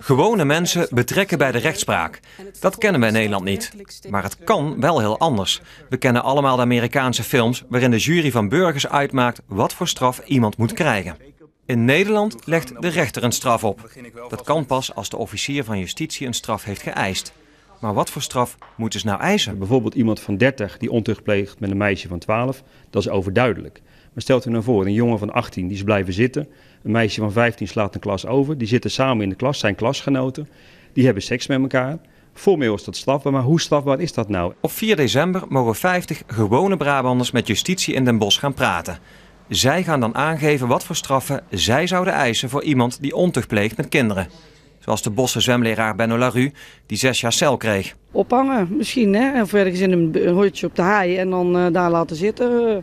Gewone mensen betrekken bij de rechtspraak. Dat kennen we in Nederland niet. Maar het kan wel heel anders. We kennen allemaal de Amerikaanse films waarin de jury van burgers uitmaakt wat voor straf iemand moet krijgen. In Nederland legt de rechter een straf op. Dat kan pas als de officier van justitie een straf heeft geëist. Maar wat voor straf moeten ze nou eisen? Bijvoorbeeld iemand van 30 die ontucht pleegt met een meisje van 12, dat is overduidelijk. Maar stelt u nou voor, een jongen van 18 die is blijven zitten, een meisje van 15 slaat een klas over, die zitten samen in de klas, zijn klasgenoten, die hebben seks met elkaar. Formeel is dat strafbaar, maar hoe strafbaar is dat nou? Op 4 december mogen 50 gewone Brabanders met justitie in Den Bosch gaan praten. Zij gaan dan aangeven wat voor straffen zij zouden eisen voor iemand die ontucht pleegt met kinderen was de Bosse zwemleraar Benno Larue, die zes jaar cel kreeg. Ophangen misschien, hè? of ergens in een hoedje op de haai en dan eh, daar laten zitten.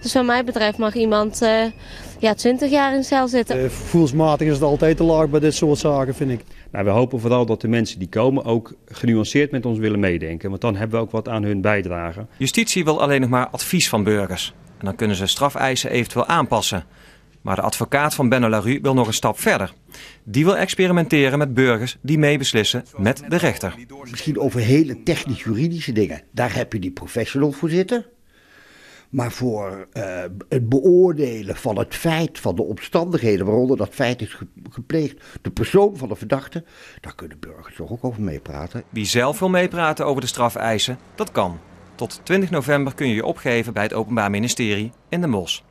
Dus van mijn bedrijf mag iemand uh, ja, 20 jaar in cel zitten. Uh, is het altijd te laag bij dit soort zaken, vind ik. Nou, we hopen vooral dat de mensen die komen ook genuanceerd met ons willen meedenken. Want dan hebben we ook wat aan hun bijdrage. Justitie wil alleen nog maar advies van burgers. En dan kunnen ze strafeisen eventueel aanpassen. Maar de advocaat van Larue wil nog een stap verder. Die wil experimenteren met burgers die meebeslissen met de rechter. Misschien over hele technisch-juridische dingen. Daar heb je die professional voor zitten. Maar voor eh, het beoordelen van het feit, van de omstandigheden waaronder dat feit is gepleegd, de persoon van de verdachte, daar kunnen burgers toch ook over meepraten. Wie zelf wil meepraten over de strafeisen, dat kan. Tot 20 november kun je je opgeven bij het Openbaar Ministerie in de MOS.